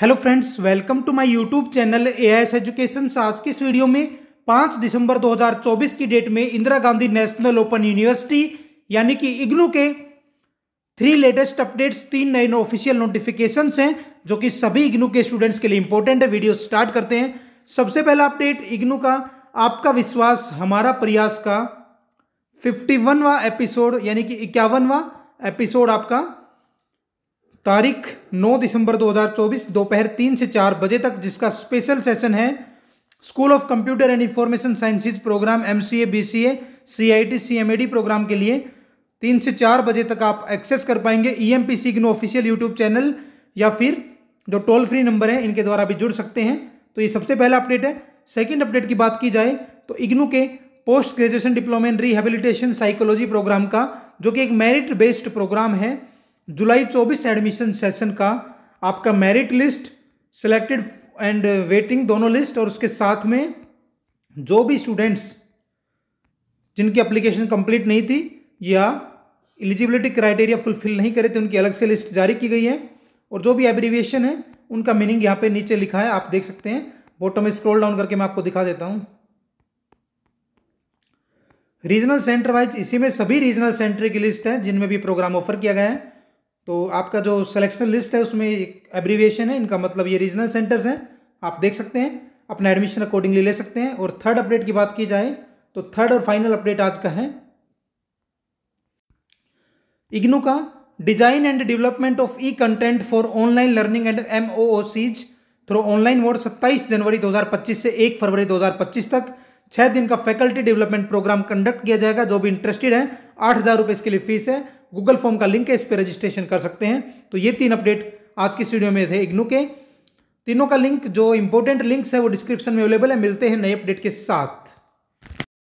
hello friends welcome to my YouTube channel A S education आज की इस video में 5 दिसंबर 2024 की डेट में Indira Gandhi national open university यानी कि इग्नू के थ्री लेटेस्ट अपडेट्स तीन नए ऑफिशियल नोटिफिकेशन हैं जो कि सभी इग्नू के स्टूडेंट्स के लिए इंपॉर्टेंट है वीडियो स्टार्ट करते हैं सबसे पहला अपडेट इग्नू का आपका विश्वास हमारा प्रयास का फिफ्टी एपिसोड यानी कि इक्यावनवा एपिसोड आपका तारीख 9 दिसंबर 2024 दोपहर तीन से चार बजे तक जिसका स्पेशल सेशन है school of computer and information sciences program M C A B C A C I T C M A D program के लिए तीन से चार बजे तक आप एक्सेस कर पाएंगे E M P C official YouTube channel या फिर जो टोल फ्री नंबर है इनके द्वारा भी जुड़ सकते हैं तो ये सबसे पहला अपडेट है सेकेंड अपडेट की बात की जाए तो इग्नू के post graduation diploma in rehabilitation psychology program का जो कि एक मेरिट बेस्ड प्रोग्राम है जुलाई 24 एडमिशन सेशन का आपका merit list selected and waiting दोनों लिस्ट और उसके साथ में जो भी स्टूडेंट्स जिनकी एप्लीकेशन कंप्लीट नहीं थी या एलिजिबिलिटी क्राइटेरिया फुलफिल नहीं करे थे उनकी अलग से लिस्ट जारी की गई है और जो भी एब्रीविएशन है उनका मीनिंग यहाँ पे नीचे लिखा है आप देख सकते हैं बॉटम में स्क्रॉल डाउन करके मैं आपको दिखा देता हूँ रीजनल सेंटर वाइज इसी में सभी रीजनल सेंटर की लिस्ट है जिनमें भी प्रोग्राम ऑफर किया गया है तो आपका जो सिलेक्शन लिस्ट है उसमें एक एब्रीविएशन है इनका मतलब ये रीजनल सेंटर्स हैं आप देख सकते हैं अपना एडमिशन अकॉर्डिंगली ले सकते हैं और थर्ड अपडेट की बात की जाए तो थर्ड और फाइनल अपडेट आज का है इग्नू का design and development of E content for online learning and M through online mode 27 जनवरी 2025 से 1 फरवरी 2025 तक छह दिन का फैकल्टी डेवलपमेंट प्रोग्राम कंडक्ट किया जाएगा जो भी इंटरेस्टेड है आठ हज़ार रुपए इसके लिए फीस है गूगल फॉर्म का लिंक है इस पर रजिस्ट्रेशन कर सकते हैं तो ये तीन अपडेट आज की स्टीडियो में थे इग्नू के तीनों का लिंक जो इंपॉर्टेंट लिंक्स है वो डिस्क्रिप्शन में अवेलेबल है मिलते हैं नए अपडेट के साथ